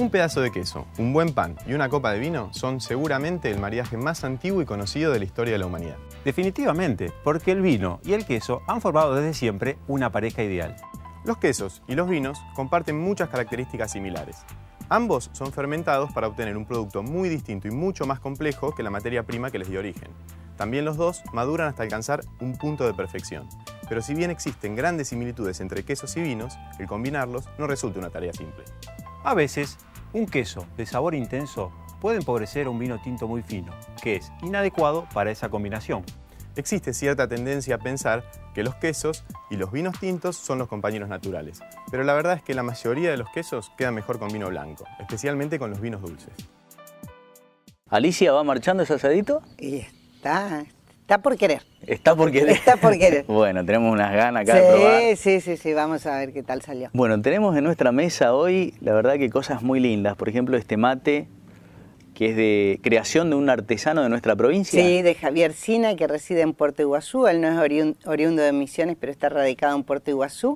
Un pedazo de queso, un buen pan y una copa de vino son seguramente el mariaje más antiguo y conocido de la historia de la humanidad. Definitivamente, porque el vino y el queso han formado desde siempre una pareja ideal. Los quesos y los vinos comparten muchas características similares. Ambos son fermentados para obtener un producto muy distinto y mucho más complejo que la materia prima que les dio origen. También los dos maduran hasta alcanzar un punto de perfección. Pero si bien existen grandes similitudes entre quesos y vinos, el combinarlos no resulta una tarea simple. A veces, un queso de sabor intenso puede empobrecer un vino tinto muy fino, que es inadecuado para esa combinación. Existe cierta tendencia a pensar que los quesos y los vinos tintos son los compañeros naturales, pero la verdad es que la mayoría de los quesos quedan mejor con vino blanco, especialmente con los vinos dulces. Alicia, ¿va marchando ese asadito? Y está, Está por querer. Está por querer. Está por querer. bueno, tenemos unas ganas acá de probar. Sí, sí, sí, vamos a ver qué tal salió. Bueno, tenemos en nuestra mesa hoy, la verdad que cosas muy lindas. Por ejemplo, este mate que es de creación de un artesano de nuestra provincia. Sí, de Javier Sina, que reside en Puerto Iguazú. Él no es oriundo de Misiones, pero está radicado en Puerto Iguazú.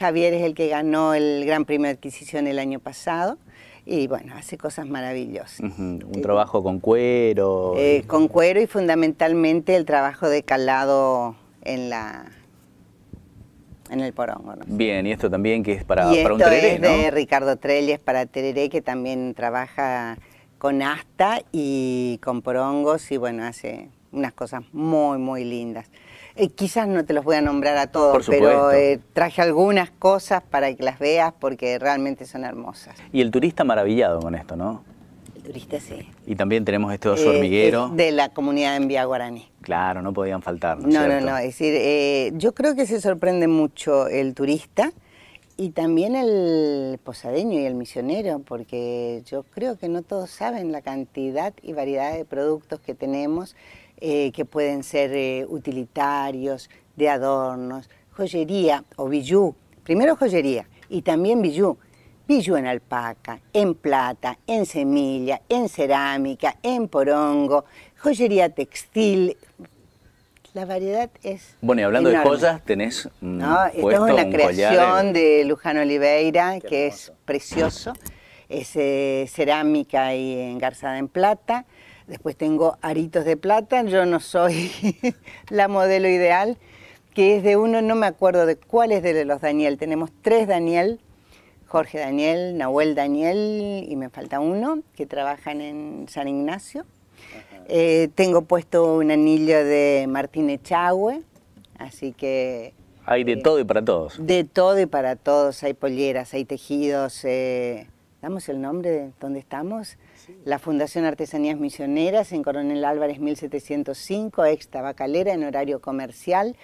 Javier es el que ganó el Gran Premio de Adquisición el año pasado y bueno, hace cosas maravillosas. Un trabajo con cuero. Eh, eh. con cuero y fundamentalmente el trabajo de calado en la en el porongo. Bien, y esto también que es para, para un tereré, es de Ricardo Trelles para tereré que también trabaja con asta y con porongos y bueno, hace unas cosas muy, muy lindas. Eh, quizás no te los voy a nombrar a todos, pero eh, traje algunas cosas para que las veas porque realmente son hermosas. Y el turista maravillado con esto, ¿no? El turista sí. Y también tenemos este oso eh, hormiguero. de la comunidad en Vía Guaraní. Claro, no podían faltar. No, no, no, no, Es decir, yo creo que se sorprende mucho el turista. Y también el posadeño y el misionero, porque yo creo que no todos saben la cantidad y variedad de productos que tenemos eh, que pueden ser eh, utilitarios, de adornos, joyería o bijú. Primero joyería y también bijú. Bijú en alpaca, en plata, en semilla, en cerámica, en porongo, joyería textil. La variedad es. Bueno, y hablando de joyas, tenés. Mm, no, creación de Lujano Oliveira, que es precioso. Es eh, cerámica y engarzada en plata. Después tengo Aritos de Plata, yo no soy la modelo ideal, que es de uno, no me acuerdo de cuál es de los Daniel. Tenemos tres Daniel, Jorge Daniel, Nahuel Daniel y me falta uno, que trabajan en San Ignacio. Eh, tengo puesto un anillo de Martín Echagüe, así que... Hay de eh, todo y para todos. De todo y para todos. Hay polleras, hay tejidos. Eh, ¿Damos el nombre de dónde estamos? la Fundación Artesanías Misioneras en Coronel Álvarez 1705, ex tabacalera en horario comercial.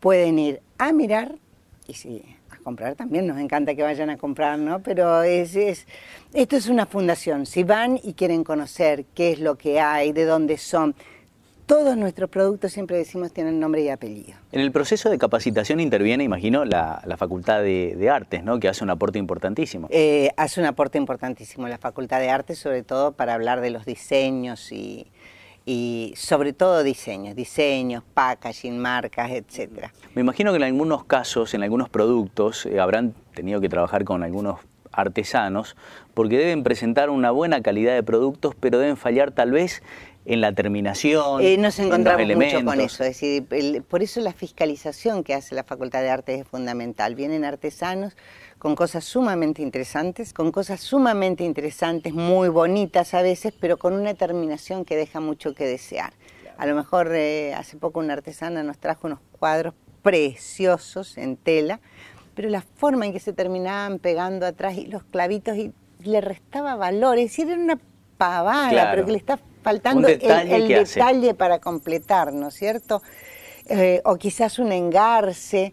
Pueden ir a mirar y si, a comprar también, nos encanta que vayan a comprar, ¿no? Pero es, es, esto es una fundación, si van y quieren conocer qué es lo que hay, de dónde son, todos nuestros productos, siempre decimos, tienen nombre y apellido. En el proceso de capacitación interviene, imagino, la, Facultad de, Artes, ¿no? que hace un aporte importantísimo. Eh, hace un aporte importantísimo la Facultad de Artes, sobre todo para hablar de los diseños y, y sobre todo diseños, diseños, packaging, marcas, etc. Me imagino que en algunos casos, en algunos productos, eh, habrán tenido que trabajar con algunos artesanos, porque deben presentar una buena calidad de productos, pero deben fallar tal vez en la terminación. Eh, nos encontramos mucho con eso. por eso la fiscalización que hace la Facultad de Artes es fundamental. Vienen artesanos con cosas sumamente interesantes, con cosas sumamente interesantes, muy bonitas a veces, pero con una terminación que deja mucho que desear. A lo mejor eh, hace poco una artesana nos trajo unos cuadros preciosos en tela, pero la forma en que se terminaban pegando atrás y los clavitos y le restaba valor, es decir, era una pero que le está faltando el, detalle para completar, ¿no es cierto? Eh, o quizás un engarce,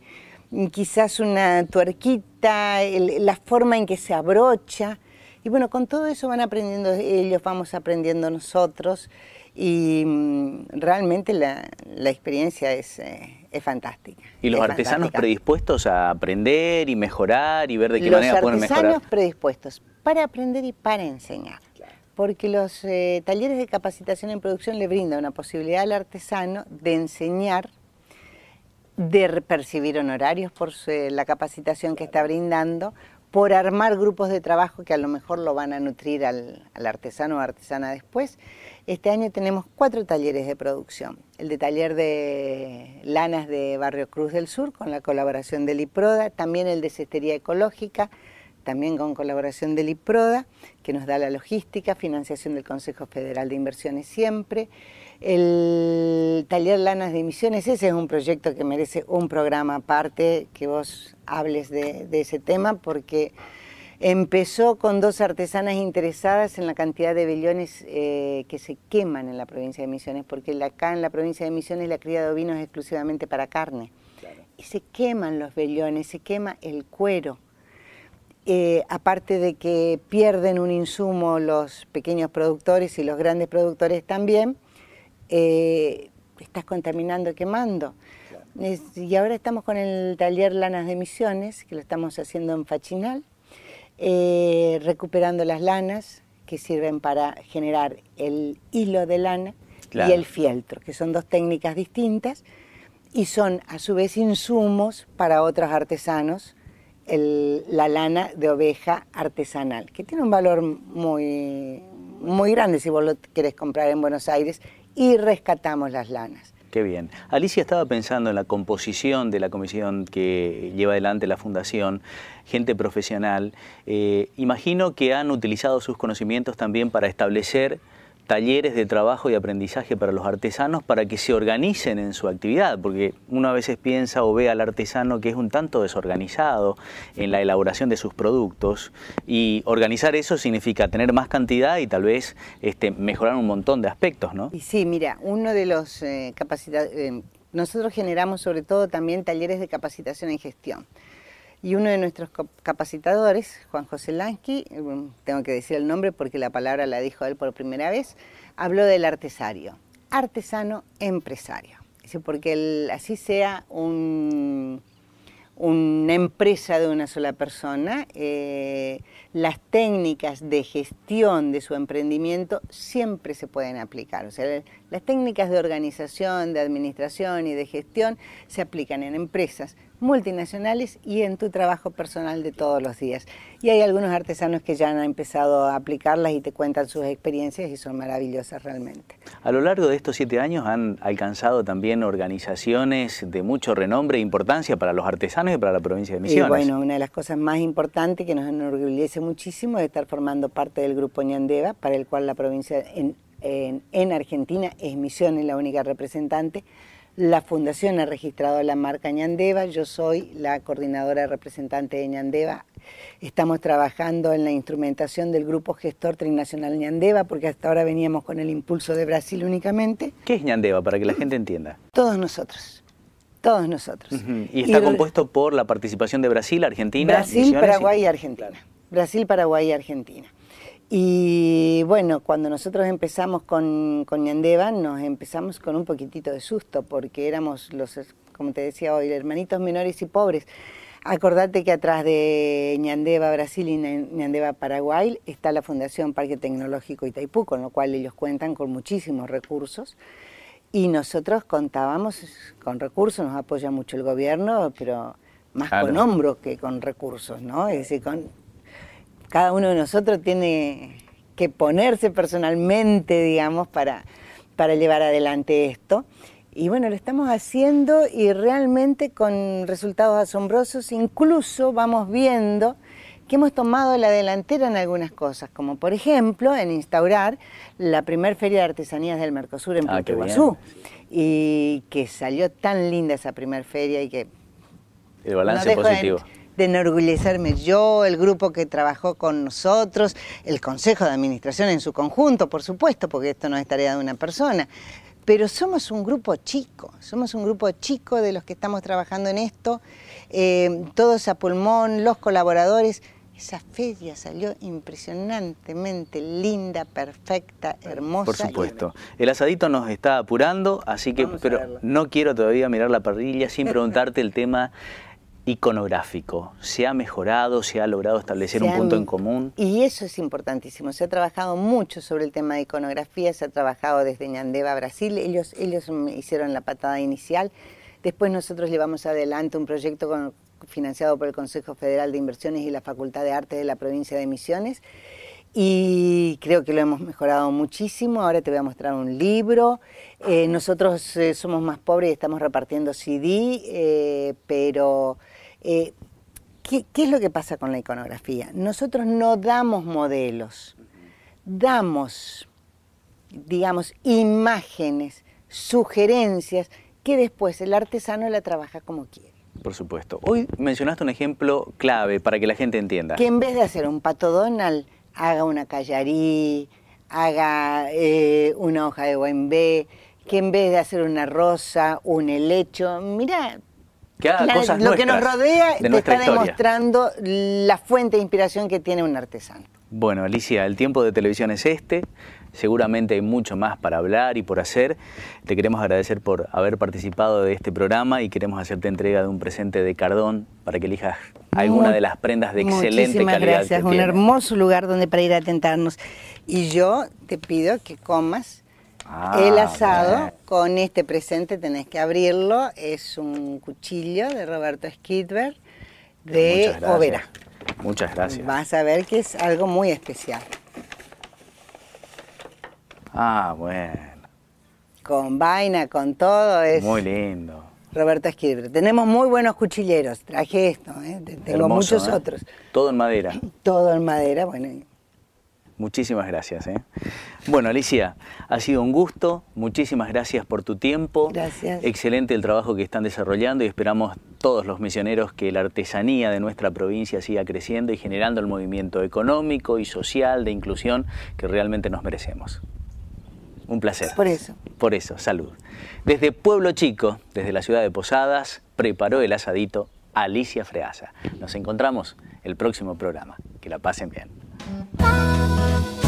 quizás una tuerquita, la forma en que se abrocha. Y bueno, con todo eso van aprendiendo ellos, vamos aprendiendo nosotros y mm, realmente la, experiencia eh, es, fantástica. ¿Y los artesanos predispuestos a aprender y mejorar y ver de qué manera pueden mejorar? Los artesanos predispuestos para aprender y para enseñar porque los eh, talleres de capacitación en producción le brinda una posibilidad al artesano de enseñar, de percibir honorarios por eh, la capacitación que está brindando, por armar grupos de trabajo que a lo mejor lo van a nutrir al, artesano o artesana después. Este año tenemos cuatro talleres de producción. El de taller de lanas de Barrio Cruz del Sur con la colaboración de Liproda. también el de cestería ecológica, también con colaboración del IPRODA, que nos da la logística, financiación del Consejo Federal de Inversiones siempre. El taller Lanas de Emisiones, ese es un proyecto que merece un programa aparte, que vos hables de, ese tema, porque empezó con dos artesanas interesadas en la cantidad de vellones eh, que se queman en la provincia de Misiones, porque acá en la provincia de Misiones la cría de ovinos es exclusivamente para carne. Y se queman los vellones, se quema el cuero eh, aparte de que pierden un insumo los pequeños productores y los grandes productores también, eh, estás contaminando, quemando. y ahora estamos con el taller Lanas de Misiones, que lo estamos haciendo en Fachinal, eh, recuperando las lanas que sirven para generar el hilo de lana y el fieltro, que son dos técnicas distintas y son a su vez insumos para otros artesanos la lana de oveja artesanal, que tiene un valor muy, muy grande si vos lo querés comprar en Buenos Aires, y rescatamos las lanas. Qué bien. Alicia estaba pensando en la composición de la comisión que lleva adelante la Fundación, gente profesional. Eh, imagino que han utilizado sus conocimientos también para establecer talleres de trabajo y aprendizaje para los artesanos para que se organicen en su actividad, porque uno a veces piensa o ve al artesano que es un tanto desorganizado en la elaboración de sus productos y organizar eso significa tener más cantidad y tal vez este, mejorar un montón de aspectos, ¿no? Y sí, mira, uno de los eh, eh, nosotros generamos sobre todo también talleres de capacitación en gestión. Y uno de nuestros capacitadores, Juan José Lansky, mm, tengo que decir el nombre porque la palabra la dijo él por primera vez, habló del artesario, artesano empresario. porque así sea un, una empresa de una sola persona, eh, las técnicas de gestión de su emprendimiento siempre se pueden aplicar. O sea, las técnicas de organización, de administración y de gestión se aplican en empresas, multinacionales y en tu trabajo personal de todos los días. Y hay algunos artesanos que ya han empezado a aplicarlas y te cuentan sus experiencias y son maravillosas realmente. A lo largo de estos siete años han alcanzado también organizaciones de mucho renombre e importancia para los artesanos y para la provincia de Misiones. Y bueno, una de las cosas más importantes que nos enorgullece muchísimo es estar formando parte del grupo Ñandeva, para el cual la provincia en, en, en Argentina es Misiones la única representante la Fundación ha registrado la marca Ñandeva, yo soy la coordinadora representante de Ñandeva. Estamos trabajando en la instrumentación del grupo gestor trinacional Ñandeva, porque hasta ahora veníamos con el impulso de Brasil únicamente. ¿Qué es Ñandeva, para que la gente entienda? Todos nosotros, todos nosotros. Y está compuesto por la participación de Brasil, Argentina. Brasil, Paraguay y Argentina. Brasil, Paraguay y Argentina. Y bueno, cuando nosotros empezamos con, con nos empezamos con un poquitito de susto, porque éramos los, como te decía hoy, hermanitos menores y pobres. Acordate que atrás de Ñandeva Brasil y Ñandeva Paraguay está la Fundación Parque Tecnológico Itaipú, con lo cual ellos cuentan con muchísimos recursos. Y nosotros contábamos con recursos, nos apoya mucho el gobierno, pero más con hombros que con recursos, ¿no? Es decir, con cada uno de nosotros tiene que ponerse personalmente, digamos, para, para llevar adelante esto. Y bueno, lo estamos haciendo y realmente con resultados asombrosos, incluso vamos viendo que hemos tomado la delantera en algunas cosas, como por ejemplo en instaurar la primer feria de artesanías del Mercosur en ah, y que salió tan linda esa primer feria y que... El balance positivo de enorgullecerme yo, el grupo que trabajó con nosotros, el Consejo de Administración en su conjunto, por supuesto, porque esto no es tarea de una persona. Pero somos un grupo chico, somos un grupo chico de los que estamos trabajando en esto, eh, todos a pulmón, los colaboradores. Esa feria salió impresionantemente linda, perfecta, hermosa. Por supuesto. El asadito nos está apurando, así que pero no quiero todavía mirar la parrilla sin preguntarte el tema iconográfico? ¿Se ha mejorado? ¿Se ha logrado establecer un punto en común? Y eso es importantísimo. Se ha trabajado mucho sobre el tema de iconografía, se ha trabajado desde Ñandeva, Brasil. Ellos, ellos hicieron la patada inicial. Después nosotros llevamos adelante un proyecto financiado por el Consejo Federal de Inversiones y la Facultad de Arte de la provincia de Misiones. Y creo que lo hemos mejorado muchísimo. Ahora te voy a mostrar un libro. Eh, nosotros eh, somos más pobres y estamos repartiendo CD, eh, pero eh, ¿qué, es lo que pasa con la iconografía? Nosotros no damos modelos, damos, digamos, imágenes, sugerencias que después el artesano la trabaja como quiere. Por supuesto. Hoy mencionaste un ejemplo clave para que la gente entienda. Que en vez de hacer un pato haga una callarí, haga eh, una hoja de buen que en vez de hacer una rosa, un helecho, mira, lo que nos rodea te está demostrando la fuente de inspiración que tiene un artesano. Bueno, Alicia, el tiempo de televisión es este. Seguramente hay mucho más para hablar y por hacer. Te queremos agradecer por haber participado de este programa y queremos hacerte entrega de un presente de Cardón para que elijas alguna de las prendas de excelente Muchísimas Gracias, un hermoso lugar donde para ir a tentarnos. Y yo te pido que comas Ah, el asado, con este presente tenés que abrirlo, es un cuchillo de Roberto Skidberg de Muchas Muchas gracias. Vas a ver que es algo muy especial. Ah, bueno. Con vaina, con todo, es... Muy lindo. Roberto Skidberg. Tenemos muy buenos cuchilleros, traje esto, ¿eh? tengo muchos ¿eh? otros. Todo en madera. Todo en madera, bueno, Muchísimas gracias. ¿eh? Bueno, Alicia, ha sido un gusto. Muchísimas gracias por tu tiempo. Gracias. Excelente el trabajo que están desarrollando y esperamos todos los misioneros que la artesanía de nuestra provincia siga creciendo y generando el movimiento económico y social de inclusión que realmente nos merecemos. Un placer. Por eso. Por eso, salud. Desde Pueblo Chico, desde la ciudad de Posadas, preparó el asadito Alicia Freaza. Nos encontramos el próximo programa. Que la pasen bien. 啊。